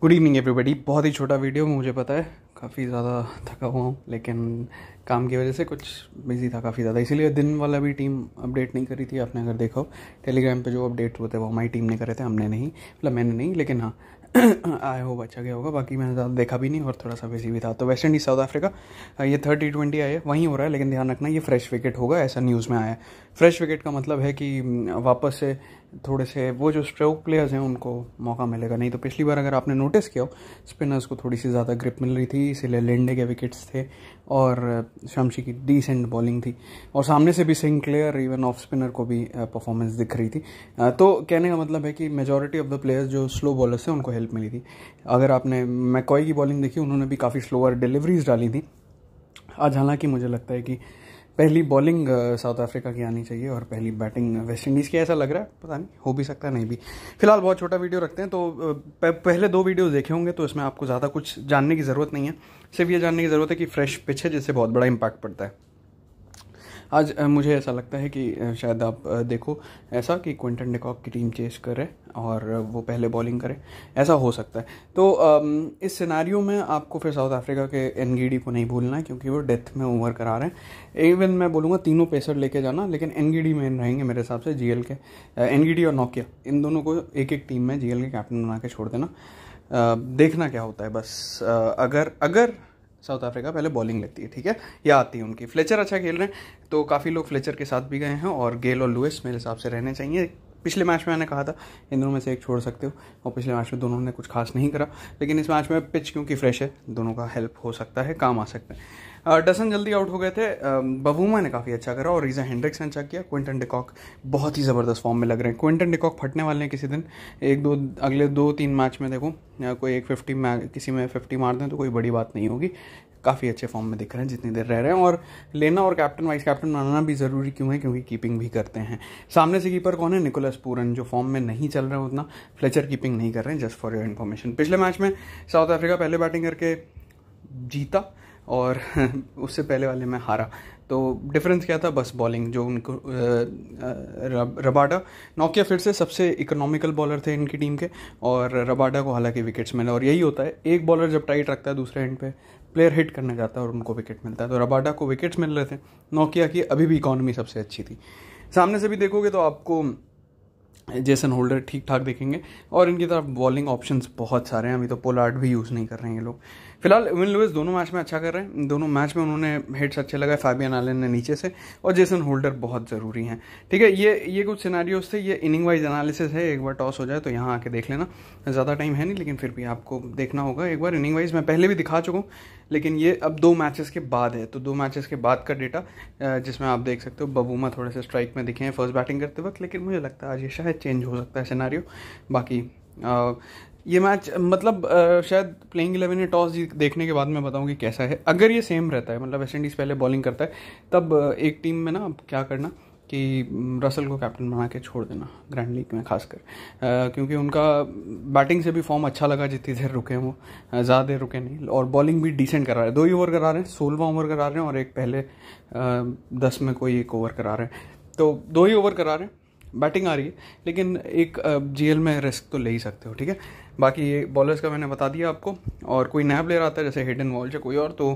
good evening everybody बहुत ही छोटा video मुझे पता है काफ़ी ज़्यादा थका हुआ हूँ लेकिन काम की वजह से कुछ बिजी था काफ़ी ज़्यादा इसीलिए दिन वाला भी टीम अपडेट नहीं करी थी आपने अगर देखा हो टेलीग्राम पे जो अपडेट हुए थे वो हमारी टीम ने करे थे हमने नहीं मतलब मैंने नहीं लेकिन हाँ आए हो बचा गया होगा बाकी मैंने ज़्यादा देखा भी नहीं और थोड़ा सा बिजी भी था तो वेस्ट इंडीज़ साउथ अफ्रीका ये थर्ड टी ट्वेंटी आए वहीं हो रहा है लेकिन ध्यान रखना ये फ्रेश विकेट होगा ऐसा न्यूज़ में आया है फ्रेश विकेट का मतलब है कि वापस से थोड़े से वो जो स्ट्रोक प्लेयर्स हैं उनको मौका मिलेगा नहीं तो पिछली बार अगर आपने नोटिस किया हो स्पिनर्स को थोड़ी सी ज़्यादा ग्रिप मिल रही थी इसीलिए लेंडे के विकेट्स थे और शमशी की डिसेंट बॉलिंग थी और सामने से भी सिंक्लेयर इवन ऑफ स्पिनर को भी परफॉर्मेंस uh, दिख रही थी uh, तो कहने का मतलब है कि मेजोरिटी ऑफ द प्लेयर्स जो स्लो बॉलर्स थे उनको हेल्प मिली थी अगर आपने मैकॉय की बॉलिंग देखी उन्होंने भी काफ़ी स्लोअर डिलीवरीज डाली थी आज हालांकि मुझे लगता है कि पहली बॉलिंग साउथ अफ्रीका की आनी चाहिए और पहली बैटिंग वेस्ट इंडीज़ की ऐसा लग रहा है पता नहीं हो भी सकता नहीं भी फिलहाल बहुत छोटा वीडियो रखते हैं तो पहले दो वीडियोस देखे होंगे तो इसमें आपको ज़्यादा कुछ जानने की ज़रूरत नहीं है सिर्फ ये जानने की ज़रूरत है कि फ्रेश पिच है जिससे बहुत बड़ा इम्पैक्ट पड़ता है आज मुझे ऐसा लगता है कि शायद आप देखो ऐसा कि क्विंटन डिकॉक की टीम चेस करे और वो पहले बॉलिंग करे ऐसा हो सकता है तो इस सिनारियों में आपको फिर साउथ अफ्रीका के एनगीडी को नहीं भूलना है क्योंकि वो डेथ में ओवर करा रहे हैं इवन मैं बोलूँगा तीनों पेसर लेके जाना लेकिन एनगीडी मेन रहेंगे मेरे हिसाब से जीएल के एनगीडी और नोकिया इन दोनों को एक एक टीम में जीएल के कैप्टन बना के छोड़ देना देखना क्या होता है बस अगर अगर साउथ अफ्रीका पहले बॉलिंग लेती है ठीक है या आती है उनकी फ्लेचर अच्छा खेल रहे हैं तो काफ़ी लोग फ्लेचर के साथ भी गए हैं और गेल और लुइस मेरे हिसाब से रहने चाहिए पिछले मैच में मैंने कहा था इन दोनों में से एक छोड़ सकते हो और पिछले मैच में दोनों ने कुछ खास नहीं करा लेकिन इस मैच में पिच क्योंकि फ्रेश है दोनों का हेल्प हो सकता है काम आ सकता है डसन जल्दी आउट हो गए थे बबूमा ने काफ़ी अच्छा करा और रीजा हेंड्रिक्स ने अच्छा किया क्विंटन डिकॉक बहुत ही ज़बरदस्त फॉर्म में लग रहे हैं क्विंटन डिकॉक फटने वाले हैं किसी दिन एक दो अगले दो तीन मैच में देखो कोई एक फिफ्टी किसी में फिफ्टी मार दें तो कोई बड़ी बात नहीं होगी काफ़ी अच्छे फॉर्म में दिख रहे हैं जितनी देर रह रहे हैं और लेना और कैप्टन वाइस कैप्टन बनाना भी ज़रूरी क्यों है क्योंकि कीपिंग भी करते हैं सामने से कीपर कौन है निकोलस पूरन जो फॉर्म में नहीं चल रहे हैं उतना फ्लेचर कीपिंग नहीं कर रहे हैं जस्ट फॉर योर इन्फॉर्मेशन पिछले मैच में साउथ अफ्रीका पहले बैटिंग करके जीता और उससे पहले वाले में हारा तो डिफरेंस क्या था बस बॉलिंग जो उनको रब, रबाडा नोकिया फिर से सबसे इकोनॉमिकल बॉलर थे इनकी टीम के और रबाडा को हालांकि विकेट्स मिले और यही होता है एक बॉलर जब टाइट रखता है दूसरे एंड पे प्लेयर हिट करने जाता है और उनको विकेट मिलता है तो रबाडा को विकेट्स मिल रहे थे नोकिया की अभी भी इकॉनमी सबसे अच्छी थी सामने से भी देखोगे तो आपको जेसन होल्डर ठीक ठाक देखेंगे और इनकी तरफ बॉलिंग ऑप्शंस बहुत सारे हैं अभी तो पोलार्ड भी यूज़ नहीं कर रहे हैं ये लोग फिलहाल विन लुइस दोनों मैच में अच्छा कर रहे हैं दोनों मैच में उन्होंने हिट्स अच्छे लगाए फैबियन आलन ने नीचे से और जेसन होल्डर बहुत ज़रूरी हैं ठीक है ये ये कुछ सिनारियोज थे ये इनिंग वाइज एनालिसिस है एक बार टॉस हो जाए तो यहाँ आके देख लेना ज़्यादा टाइम है नहीं लेकिन फिर भी आपको देखना होगा एक बार इनिंग वाइज मैं पहले भी दिखा चुका हूँ लेकिन ये अब दो मैचेस के बाद है तो दो मैचेस के बाद का डेटा जिसमें आप देख सकते हो बबूमा थोड़े से स्ट्राइक में दिखे हैं फर्स्ट बैटिंग करते वक्त लेकिन मुझे लगता है आज ये है चेंज हो सकता है सिनारियो बाकी आ, ये मैच मतलब आ, शायद प्लेइंग इलेवन ने टॉस देखने के बाद मैं बताऊँ कि कैसा है अगर ये सेम रहता है मतलब वेस्ट इंडीज़ पहले बॉलिंग करता है तब एक टीम में ना क्या करना कि रसल को कैप्टन बना के छोड़ देना ग्रैंड लीग में खासकर क्योंकि उनका बैटिंग से भी फॉर्म अच्छा लगा जितनी देर रुके हैं वो ज़्यादा देर रुके नहीं और बॉलिंग भी डिसेंट करा रहे हैं दो ही ओवर करा रहे हैं सोलवा ओवर करा रहे हैं और एक पहले आ, दस में कोई एक ओवर करा रहे हैं तो दो ही ओवर करा रहे हैं बैटिंग आ रही है लेकिन एक जी में रिस्क तो ले ही सकते हो ठीक है बाकी ये बॉलर्स का मैंने बता दिया आपको और कोई नया प्लेयर आता है जैसे हिडन वॉल्स या कोई और तो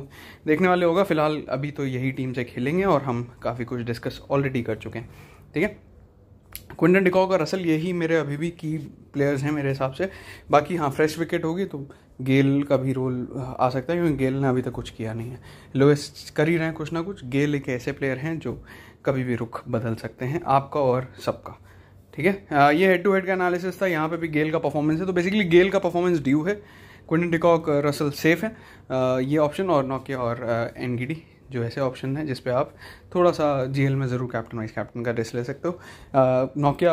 देखने वाले होगा फिलहाल अभी तो यही टीम से खेलेंगे और हम काफ़ी कुछ डिस्कस ऑलरेडी कर चुके हैं ठीक है क्विंटन डिकॉक और असल यही मेरे अभी भी की प्लेयर्स हैं मेरे हिसाब से बाकी हाँ फ्रेश विकेट होगी तो गेल का भी रोल आ सकता है क्योंकि गेल ने अभी तक कुछ किया नहीं है लोएस कर ही रहे हैं कुछ ना कुछ गेल एक ऐसे प्लेयर हैं जो कभी भी रुख बदल सकते हैं आपका और सबका ठीक है ये हेड टू हेड का एनालिसिस था यहाँ पे भी गेल का परफॉर्मेंस है तो बेसिकली गेल का परफॉर्मेंस ड्यू है क्विंटन डिकॉक रसल सेफ है ये ऑप्शन और नोकिया और एनगीडी uh, जो ऐसे ऑप्शन हैं जिसपे आप थोड़ा सा जी में ज़रूर कैप्टन वाइस कैप्टन का रिस्क ले सकते हो नोकिया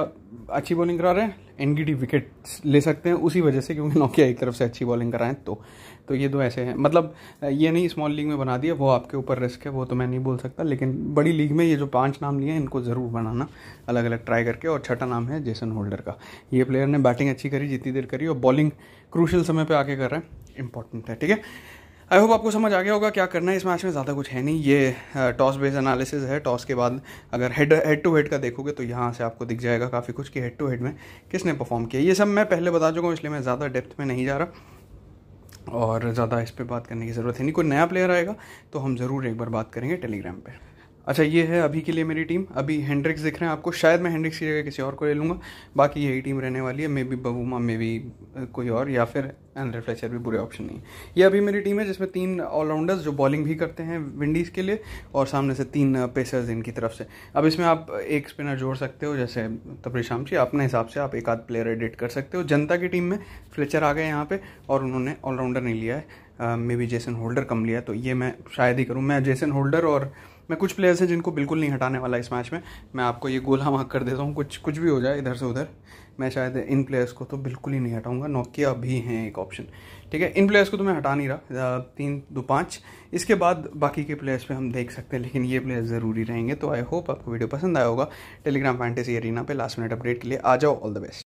अच्छी बॉलिंग करा रहे हैं एनगीडी विकेट ले सकते हैं उसी वजह से क्योंकि नोकिया एक तरफ से अच्छी बॉलिंग कराएं तो तो ये दो ऐसे हैं मतलब ये नहीं स्मॉल लीग में बना दिया वो आपके ऊपर रिस्क है वो तो मैं नहीं बोल सकता लेकिन बड़ी लीग में ये जो पांच नाम लिए हैं इनको ज़रूर बनाना अलग अलग ट्राई करके और छठा नाम है जेसन होल्डर का ये प्लेयर ने बैटिंग अच्छी करी जितनी देर करी और बॉलिंग क्रूशल समय पर आके कर रहे हैं इंपॉर्टेंट है ठीक है आई होप आपको समझ आ गया होगा क्या करना है इस मैच में ज़्यादा कुछ है नहीं ये टॉस बेस एनालिसिस है टॉस के बाद अगर हेड हेड टू हेड का देखोगे तो यहाँ से आपको दिख जाएगा काफ़ी कुछ कि हेड टू हेड में किसने परफॉर्म किया ये सब मैं पहले बता चुका हूँ इसलिए मैं ज़्यादा डेप्थ में नहीं जा रहा और ज़्यादा इस पर बात करने की ज़रूरत है नहीं कोई नया प्लेयर आएगा तो हम ज़रूर एक बार बात करेंगे टेलीग्राम पर अच्छा ये है अभी के लिए मेरी टीम अभी हैंड्रिक्स दिख रहे हैं आपको शायद मैं हैंड्रिक्स की जगह किसी और को ले लूँगा बाकी यही टीम रहने वाली है मे बी बबूमा मे बी कोई और या फिर एंड्रे फ्लेचर भी बुरे ऑप्शन नहीं ये अभी मेरी टीम है जिसमें तीन ऑलराउंडर्स जो बॉलिंग भी करते हैं विंडीज़ के लिए और सामने से तीन पेसर्स इनकी तरफ से अब इसमें आप एक स्पिनर जोड़ सकते हो जैसे तबरी शामची अपने हिसाब से आप एक आध प्लेयर एडिट कर सकते हो जनता की टीम में फ्लेचर आ गए यहाँ पर और उन्होंने ऑलराउंडर नहीं लिया है मे बी जेसन होल्डर कम लिया तो ये मैं शायद ही करूँ मैं जेसन होल्डर और मैं कुछ प्लेयर्स हैं जिनको बिल्कुल नहीं हटाने वाला इस मैच में मैं आपको ये गोला मार्क कर देता हूँ कुछ कुछ भी हो जाए इधर से उधर मैं शायद इन प्लेयर्स को तो बिल्कुल ही नहीं हटाऊंगा नोकिया भी हैं एक ऑप्शन ठीक है इन प्लेयर्स को तो मैं हटा नहीं रहा तीन दो पाँच इसके बाद बाकी के प्लेयर्स पे हम देख सकते हैं लेकिन ये प्लेयर्स ज़रूरी रहेंगे तो आई होप आपको वीडियो पसंद आया होगा टेलीग्राम फैंटेसी एरिना पे लास्ट मिनट अपडेट के लिए आ जाओ ऑल द बेस्ट